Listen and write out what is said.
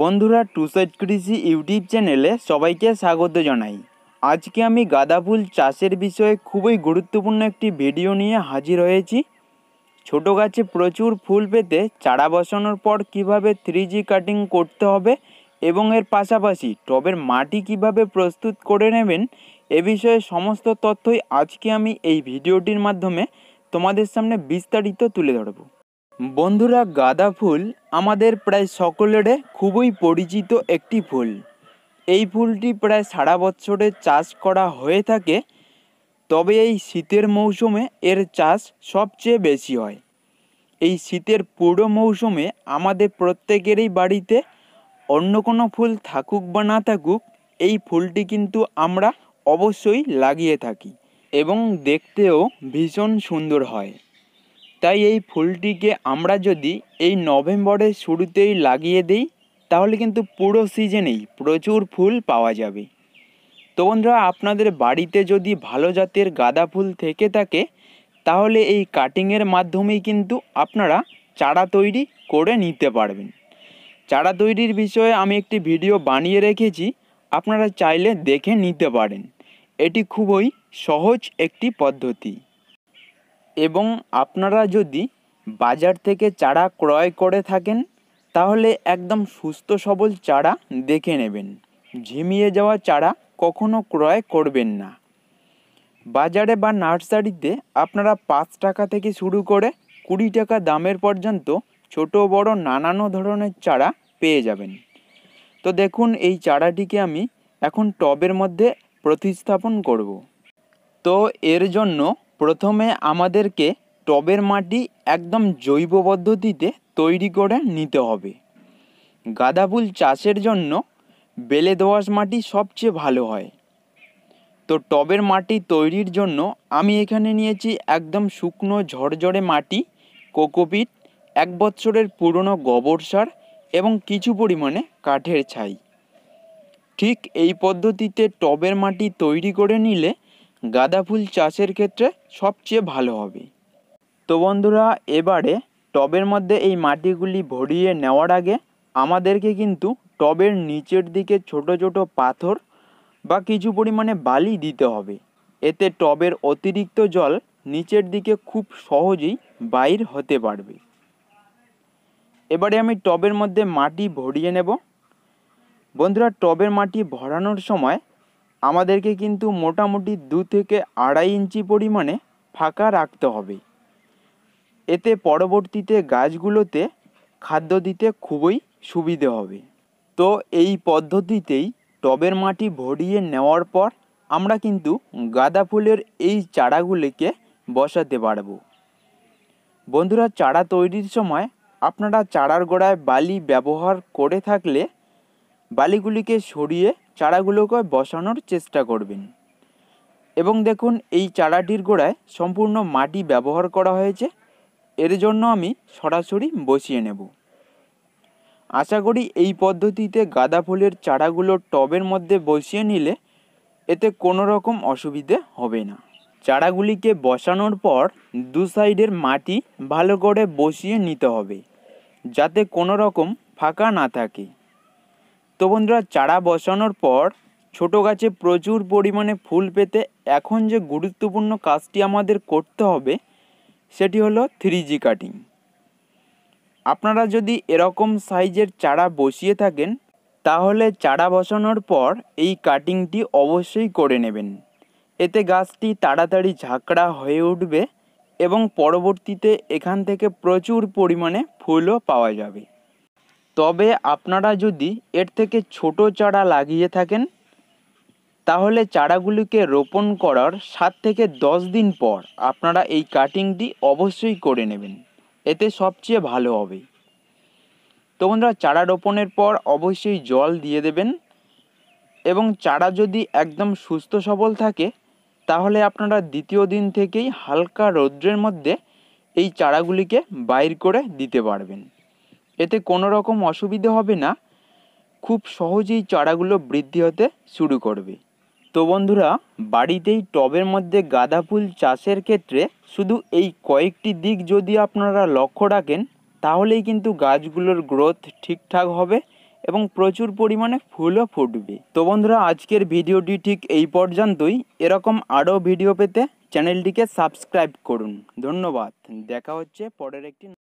বন্ধুরা two side কৃষি YouTube চ্যানেলে সবাইকে স্বাগত জানাই আজকে আমি গাঁদা ফুল চাষের বিষয়ে খুবই গুরুত্বপূর্ণ একটি ভিডিও নিয়ে হাজির হয়েছি ছোট গাছে প্রচুর ফুল পেতে চারা বসানোর পর কিভাবে থ্রি জি কাটিং করতে হবে এবং এর পাশাপাশি টবের মাটি কিভাবে প্রস্তুত করে নেবেন এ বিষয়ে সমস্ত তথ্যই আজকে আমি এই ভিডিওটির মাধ্যমে তোমাদের সামনে বিস্তারিত তুলে ধরব বন্ধুরা গাঁদা ফুল আমাদের প্রায় সকলের খুবই পরিচিত একটি ফুল এই ফুলটি প্রায় সারা বছরে চাষ করা হয়ে থাকে তবে এই শীতের মৌসুমে এর চাষ সবচেয়ে বেশি হয় এই শীতের পুরো মৌসুমে আমাদের প্রত্যেকেরই বাড়িতে অন্য কোনো ফুল থাকুক বা না থাকুক এই ফুলটি কিন্তু আমরা অবশ্যই লাগিয়ে থাকি এবং দেখতেও ভীষণ সুন্দর হয় তাই এই ফুলটিকে আমরা যদি এই নভেম্বরের শুরুতেই লাগিয়ে দিই তাহলে কিন্তু পুরো সিজনেই প্রচুর ফুল পাওয়া যাবে তো বন্ধুরা আপনাদের বাড়িতে যদি ভালো জাতের গাঁদা ফুল থেকে থাকে তাহলে এই কাটিংয়ের মাধ্যমেই কিন্তু আপনারা চারা তৈরি করে নিতে পারবেন চারা তৈরির বিষয়ে আমি একটি ভিডিও বানিয়ে রেখেছি আপনারা চাইলে দেখে নিতে পারেন এটি খুবই সহজ একটি পদ্ধতি এবং আপনারা যদি বাজার থেকে চারা ক্রয় করে থাকেন তাহলে একদম সুস্থ সবল চারা দেখে নেবেন ঝিমিয়ে যাওয়া চারা কখনো ক্রয় করবেন না বাজারে বা নার্সারিতে আপনারা পাঁচ টাকা থেকে শুরু করে কুড়ি টাকা দামের পর্যন্ত ছোট বড় নানান ধরনের চারা পেয়ে যাবেন তো দেখুন এই চারাটিকে আমি এখন টবের মধ্যে প্রতিস্থাপন করব তো এর জন্য প্রথমে আমাদেরকে টবের মাটি একদম জৈব পদ্ধতিতে তৈরি করে নিতে হবে গাঁদা ফুল চাষের জন্য বেলে দোআঁশ মাটি সবচেয়ে ভালো হয় তো টবের মাটি তৈরির জন্য আমি এখানে নিয়েছি একদম শুকনো ঝরঝরে মাটি কোকোপিট এক বছরের পুরনো গোবর সার এবং কিছু পরিমাণে কাঠের ছাই ঠিক এই পদ্ধতিতে টবের মাটি তৈরি করে নিলে গাঁদা ফুল চাষের ক্ষেত্রে সবচেয়ে ভালো হবে তো বন্ধুরা এবারে টবের মধ্যে এই মাটিগুলি ভরিয়ে নেওয়ার আগে আমাদেরকে কিন্তু টবের নিচের দিকে ছোট ছোট পাথর বা কিছু পরিমাণে বালি দিতে হবে এতে টবের অতিরিক্ত জল নিচের দিকে খুব সহজেই বাইর হতে পারবে এবারে আমি টবের মধ্যে মাটি ভরিয়ে নেব বন্ধুরা টবের মাটি ভরানোর সময় আমাদেরকে কিন্তু মোটামুটি দু থেকে আড়াই ইঞ্চি পরিমাণে ফাঁকা রাখতে হবে এতে পরবর্তীতে গাছগুলোতে খাদ্য দিতে খুবই সুবিধে হবে তো এই পদ্ধতিতেই টবের মাটি ভরিয়ে নেওয়ার পর আমরা কিন্তু গাঁদা ফুলের এই চারাগুলিকে বসাতে পারব বন্ধুরা চারা তৈরির সময় আপনারা চারার গোড়ায় বালি ব্যবহার করে থাকলে বালিগুলিকে সরিয়ে চারাগুলোকে বসানোর চেষ্টা করবেন এবং দেখুন এই চারাটির গোড়ায় সম্পূর্ণ মাটি ব্যবহার করা হয়েছে এর জন্য আমি সরাসরি বসিয়ে নেব আশা করি এই পদ্ধতিতে গাঁদা ফুলের চারাগুলো টবের মধ্যে বসিয়ে নিলে এতে কোনো রকম অসুবিধে হবে না চারাগুলিকে বসানোর পর দু সাইডের মাটি ভালো করে বসিয়ে নিতে হবে যাতে কোনো রকম ফাঁকা না থাকে তো বন্ধুরা চারা বসানোর পর ছোট গাছে প্রচুর পরিমাণে ফুল পেতে এখন যে গুরুত্বপূর্ণ কাজটি আমাদের করতে হবে সেটি হলো থ্রি জি কাটিং আপনারা যদি এরকম সাইজের চারা বসিয়ে থাকেন তাহলে চারা বসানোর পর এই কাটিংটি অবশ্যই করে নেবেন এতে গাছটি তাড়াতাড়ি ঝাঁকড়া হয়ে উঠবে এবং পরবর্তীতে এখান থেকে প্রচুর পরিমাণে ফুলও পাওয়া যাবে তবে আপনারা যদি এর থেকে ছোট চারা লাগিয়ে থাকেন তাহলে চারাগুলিকে রোপণ করার সাত থেকে দশ দিন পর আপনারা এই কাটিংটি অবশ্যই করে নেবেন এতে সবচেয়ে ভালো হবে তো বন্ধুরা চারা রোপণের পর অবশ্যই জল দিয়ে দেবেন এবং চারা যদি একদম সুস্থ সবল থাকে তাহলে আপনারা দ্বিতীয় দিন থেকেই হালকা রৌদ্রের মধ্যে এই চারাগুলিকে বাইর করে দিতে পারবেন এতে কোনো রকম অসুবিধে হবে না খুব সহজেই চারাগুলো বৃদ্ধি হতে শুরু করবে তো বন্ধুরা বাড়িতেই টবের মধ্যে গাঁদা ফুল চাষের ক্ষেত্রে শুধু এই কয়েকটি দিক যদি আপনারা লক্ষ্য রাখেন তাহলেই কিন্তু গাছগুলোর গ্রোথ ঠিকঠাক হবে এবং প্রচুর পরিমাণে ফুলও ফুটবে তো বন্ধুরা আজকের ভিডিওটি ঠিক এই পর্যন্তই এরকম আরও ভিডিও পেতে চ্যানেলটিকে সাবস্ক্রাইব করুন ধন্যবাদ দেখা হচ্ছে পরের একটি